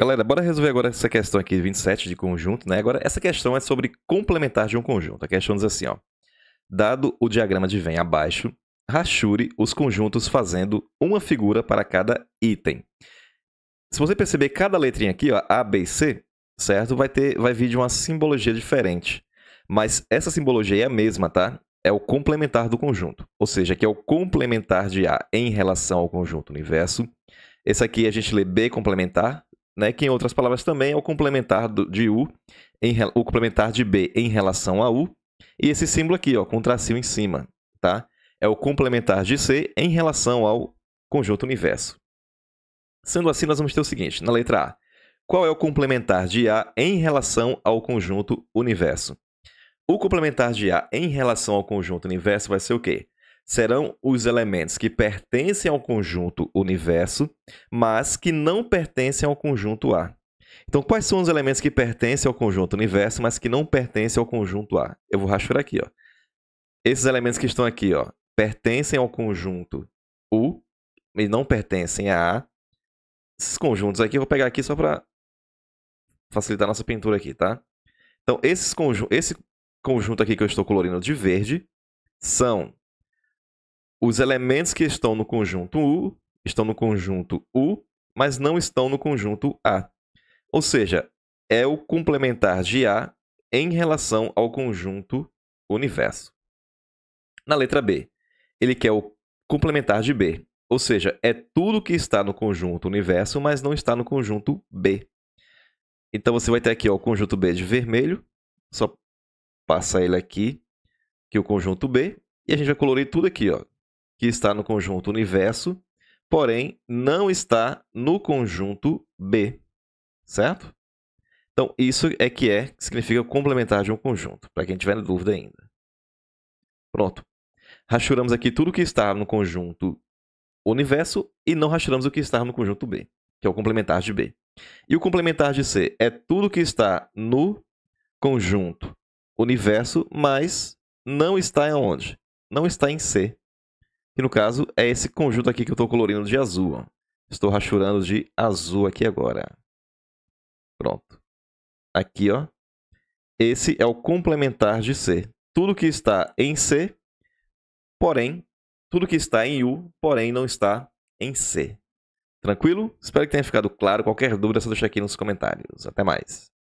Galera, bora resolver agora essa questão aqui, 27 de conjunto, né? Agora, essa questão é sobre complementar de um conjunto. A questão diz assim, ó. Dado o diagrama de Venn abaixo, rachure os conjuntos fazendo uma figura para cada item. Se você perceber cada letrinha aqui, ó, A, B e C, certo? Vai, ter, vai vir de uma simbologia diferente. Mas essa simbologia é a mesma, tá? É o complementar do conjunto. Ou seja, que é o complementar de A em relação ao conjunto universo. Esse aqui a gente lê B complementar, né, que em outras palavras também é o complementar de U, em, o complementar de B em relação a U, e esse símbolo aqui, ó, com tracinho em cima, tá? É o complementar de C em relação ao conjunto universo. Sendo assim, nós vamos ter o seguinte, na letra A, qual é o complementar de A em relação ao conjunto universo? O complementar de A em relação ao conjunto universo vai ser o quê? serão os elementos que pertencem ao conjunto universo, mas que não pertencem ao conjunto A. Então, quais são os elementos que pertencem ao conjunto universo, mas que não pertencem ao conjunto A? Eu vou rachar aqui, ó. Esses elementos que estão aqui, ó, pertencem ao conjunto U e não pertencem a A. Esses conjuntos aqui eu vou pegar aqui só para facilitar a nossa pintura aqui, tá? Então, esses conju esse conjunto aqui que eu estou colorindo de verde são os elementos que estão no conjunto U estão no conjunto U, mas não estão no conjunto A. Ou seja, é o complementar de A em relação ao conjunto universo. Na letra B, ele quer o complementar de B, ou seja, é tudo que está no conjunto universo, mas não está no conjunto B. Então você vai ter aqui ó, o conjunto B de vermelho, só passa ele aqui, que é o conjunto B, e a gente vai colorir tudo aqui, ó, que está no conjunto universo, porém não está no conjunto B, certo? Então, isso é que é, que significa complementar de um conjunto, para quem tiver dúvida ainda. Pronto. Rachuramos aqui tudo que está no conjunto universo e não rachuramos o que está no conjunto B, que é o complementar de B. E o complementar de C é tudo que está no conjunto universo, mas não está em onde? Não está em C que no caso é esse conjunto aqui que eu estou colorindo de azul. Estou rachurando de azul aqui agora. Pronto. Aqui, ó. Esse é o complementar de C. Tudo que está em C, porém, tudo que está em U, porém não está em C. Tranquilo? Espero que tenha ficado claro. Qualquer dúvida, é só deixa aqui nos comentários. Até mais.